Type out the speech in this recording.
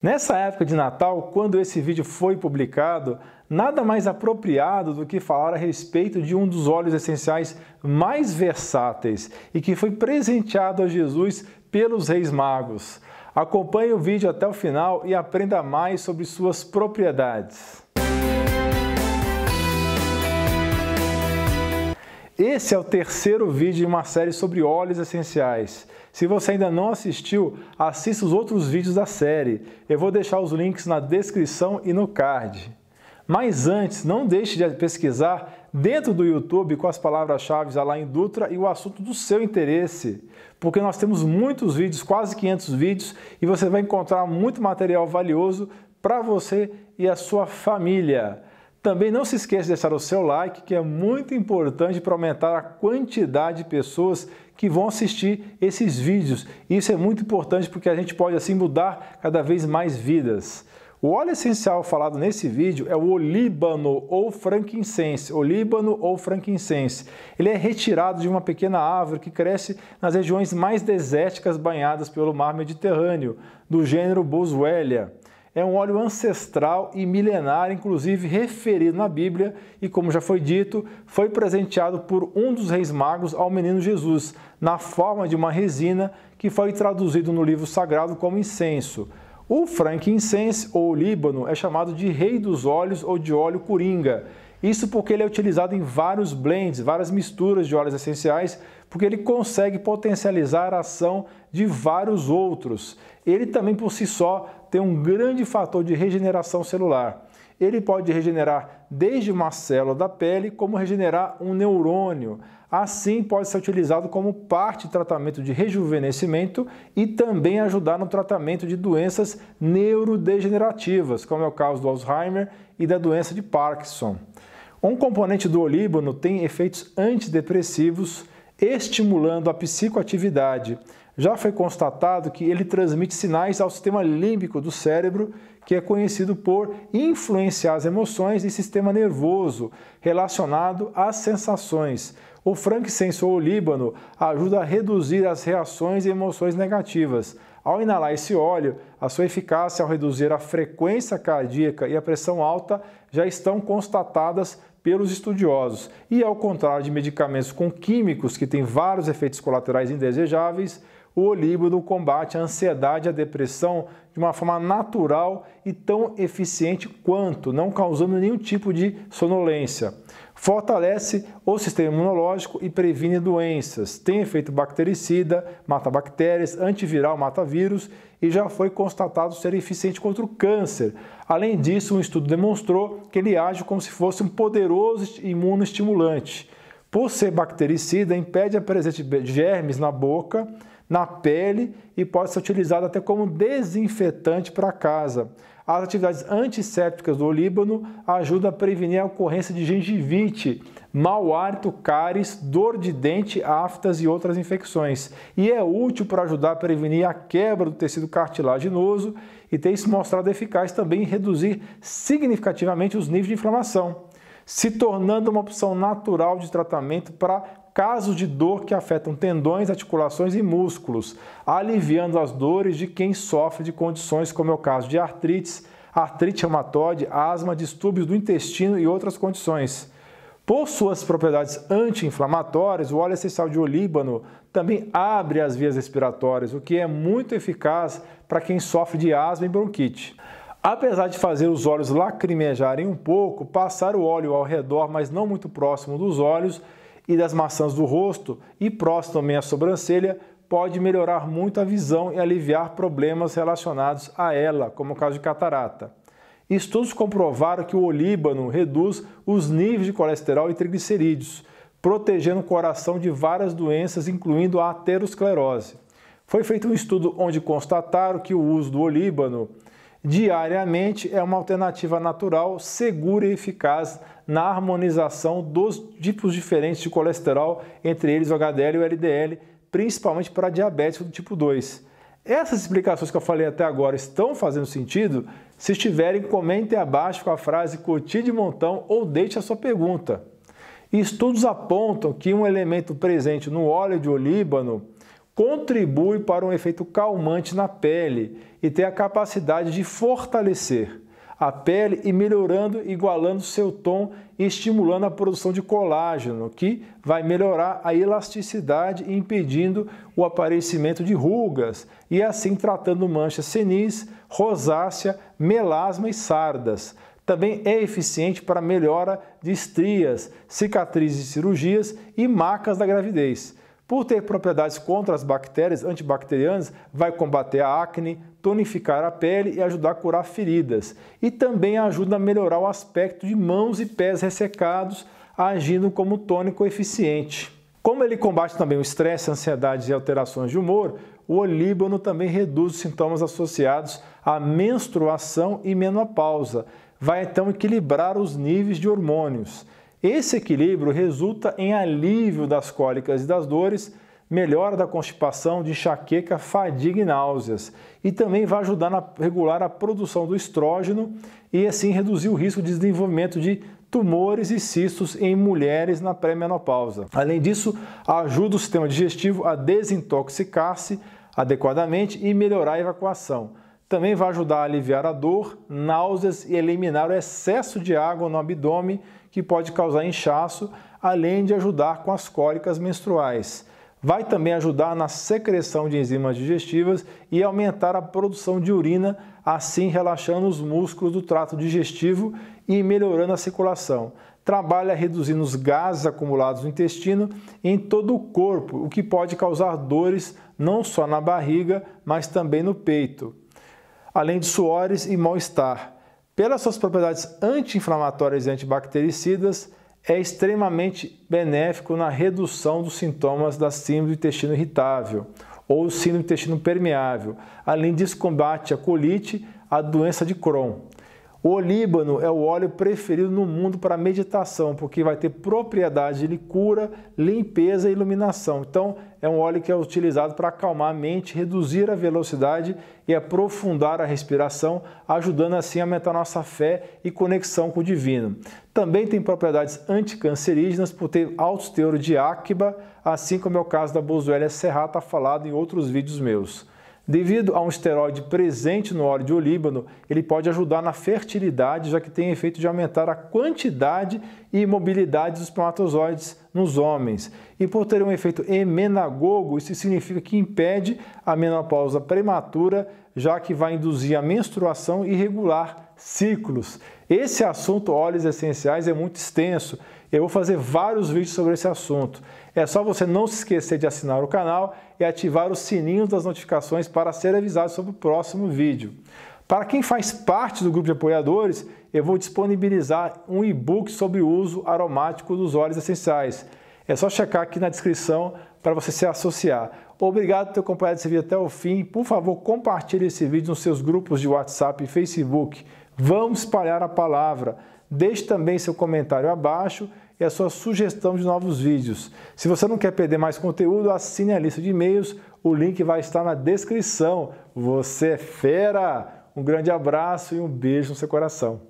Nessa época de Natal, quando esse vídeo foi publicado, nada mais apropriado do que falar a respeito de um dos óleos essenciais mais versáteis e que foi presenteado a Jesus pelos Reis Magos. Acompanhe o vídeo até o final e aprenda mais sobre suas propriedades. Esse é o terceiro vídeo de uma série sobre óleos essenciais. Se você ainda não assistiu, assista os outros vídeos da série. Eu vou deixar os links na descrição e no card. Mas antes, não deixe de pesquisar dentro do YouTube com as palavras-chave Alain Dutra e o assunto do seu interesse, porque nós temos muitos vídeos, quase 500 vídeos, e você vai encontrar muito material valioso para você e a sua família. Também não se esqueça de deixar o seu like, que é muito importante para aumentar a quantidade de pessoas que vão assistir esses vídeos. Isso é muito importante porque a gente pode assim mudar cada vez mais vidas. O óleo essencial falado nesse vídeo é o olíbano ou frankincense, olíbano ou frankincense. Ele é retirado de uma pequena árvore que cresce nas regiões mais desérticas banhadas pelo mar Mediterrâneo, do gênero Boswellia é um óleo ancestral e milenar, inclusive referido na Bíblia, e como já foi dito, foi presenteado por um dos reis magos ao menino Jesus, na forma de uma resina que foi traduzido no livro sagrado como incenso. O frankincense ou líbano é chamado de rei dos óleos ou de óleo coringa. Isso porque ele é utilizado em vários blends, várias misturas de óleos essenciais, porque ele consegue potencializar a ação de vários outros. Ele também por si só tem um grande fator de regeneração celular. Ele pode regenerar desde uma célula da pele, como regenerar um neurônio. Assim, pode ser utilizado como parte do tratamento de rejuvenescimento e também ajudar no tratamento de doenças neurodegenerativas, como é o caso do Alzheimer e da doença de Parkinson. Um componente do olíbano tem efeitos antidepressivos estimulando a psicoatividade. Já foi constatado que ele transmite sinais ao sistema límbico do cérebro, que é conhecido por influenciar as emoções e sistema nervoso relacionado às sensações. O frankincense ou líbano ajuda a reduzir as reações e emoções negativas. Ao inalar esse óleo, a sua eficácia ao reduzir a frequência cardíaca e a pressão alta já estão constatadas pelos estudiosos. E ao contrário de medicamentos com químicos que têm vários efeitos colaterais indesejáveis, o Olíbrio combate a ansiedade e a depressão de uma forma natural e tão eficiente quanto, não causando nenhum tipo de sonolência. Fortalece o sistema imunológico e previne doenças. Tem efeito bactericida, mata bactérias, antiviral, mata vírus e já foi constatado ser eficiente contra o câncer. Além disso, um estudo demonstrou que ele age como se fosse um poderoso imunoestimulante. Por ser bactericida, impede a presença de germes na boca, na pele e pode ser utilizado até como desinfetante para casa. As atividades antissépticas do olíbano ajudam a prevenir a ocorrência de gengivite, mau hálito, cáries, dor de dente, aftas e outras infecções. E é útil para ajudar a prevenir a quebra do tecido cartilaginoso e tem se mostrado eficaz também em reduzir significativamente os níveis de inflamação, se tornando uma opção natural de tratamento para casos de dor que afetam tendões, articulações e músculos, aliviando as dores de quem sofre de condições como é o caso de artrite, artrite reumatoide, asma, distúrbios do intestino e outras condições. Por suas propriedades anti-inflamatórias, o óleo essencial de olíbano também abre as vias respiratórias, o que é muito eficaz para quem sofre de asma e bronquite. Apesar de fazer os olhos lacrimejarem um pouco, passar o óleo ao redor, mas não muito próximo dos olhos, e das maçãs do rosto e próximo também à sobrancelha pode melhorar muito a visão e aliviar problemas relacionados a ela, como o caso de catarata. Estudos comprovaram que o olíbano reduz os níveis de colesterol e triglicerídeos, protegendo o coração de várias doenças, incluindo a aterosclerose. Foi feito um estudo onde constataram que o uso do olíbano diariamente é uma alternativa natural, segura e eficaz na harmonização dos tipos diferentes de colesterol, entre eles o HDL e o LDL, principalmente para diabetes do tipo 2. Essas explicações que eu falei até agora estão fazendo sentido? Se estiverem, comentem abaixo com a frase curtir de montão ou deixe a sua pergunta. Estudos apontam que um elemento presente no óleo de olíbano contribui para um efeito calmante na pele e tem a capacidade de fortalecer a pele e melhorando, igualando seu tom e estimulando a produção de colágeno, que vai melhorar a elasticidade, impedindo o aparecimento de rugas e assim tratando manchas senis, rosácea, melasma e sardas. Também é eficiente para melhora de estrias, cicatrizes de cirurgias e marcas da gravidez. Por ter propriedades contra as bactérias antibacterianas, vai combater a acne, tonificar a pele e ajudar a curar feridas. E também ajuda a melhorar o aspecto de mãos e pés ressecados, agindo como tônico eficiente. Como ele combate também o estresse, ansiedade e alterações de humor, o olíbano também reduz os sintomas associados à menstruação e menopausa. Vai então equilibrar os níveis de hormônios. Esse equilíbrio resulta em alívio das cólicas e das dores, melhora da constipação, de enxaqueca, fadiga e náuseas. E também vai ajudar a regular a produção do estrógeno e assim reduzir o risco de desenvolvimento de tumores e cistos em mulheres na pré-menopausa. Além disso, ajuda o sistema digestivo a desintoxicar-se adequadamente e melhorar a evacuação. Também vai ajudar a aliviar a dor, náuseas e eliminar o excesso de água no abdômen, que pode causar inchaço, além de ajudar com as cólicas menstruais. Vai também ajudar na secreção de enzimas digestivas e aumentar a produção de urina, assim relaxando os músculos do trato digestivo e melhorando a circulação. Trabalha reduzindo os gases acumulados no intestino em todo o corpo, o que pode causar dores não só na barriga, mas também no peito além de suores e mal-estar. Pelas suas propriedades anti-inflamatórias e antibactericidas, é extremamente benéfico na redução dos sintomas da síndrome do intestino irritável ou síndrome do intestino permeável. Além disso, combate a colite, a doença de Crohn. O olíbano é o óleo preferido no mundo para meditação, porque vai ter propriedade de cura, limpeza e iluminação. Então, é um óleo que é utilizado para acalmar a mente, reduzir a velocidade e aprofundar a respiração, ajudando assim a aumentar nossa fé e conexão com o divino. Também tem propriedades anticancerígenas por ter alto teor de áquiba, assim como é o caso da Boswellia serrata falado em outros vídeos meus. Devido a um esteroide presente no óleo de olíbano, ele pode ajudar na fertilidade, já que tem efeito de aumentar a quantidade e mobilidade dos espermatozoides nos homens. E por ter um efeito emenagogo, isso significa que impede a menopausa prematura, já que vai induzir a menstruação irregular ciclos. Esse assunto, óleos essenciais, é muito extenso. Eu vou fazer vários vídeos sobre esse assunto. É só você não se esquecer de assinar o canal e ativar o sininho das notificações para ser avisado sobre o próximo vídeo. Para quem faz parte do grupo de apoiadores, eu vou disponibilizar um e-book sobre o uso aromático dos óleos essenciais. É só checar aqui na descrição para você se associar. Obrigado por ter acompanhado esse vídeo até o fim. Por favor, compartilhe esse vídeo nos seus grupos de WhatsApp e Facebook. Vamos espalhar a palavra. Deixe também seu comentário abaixo e a sua sugestão de novos vídeos. Se você não quer perder mais conteúdo, assine a lista de e-mails, o link vai estar na descrição. Você é fera! Um grande abraço e um beijo no seu coração.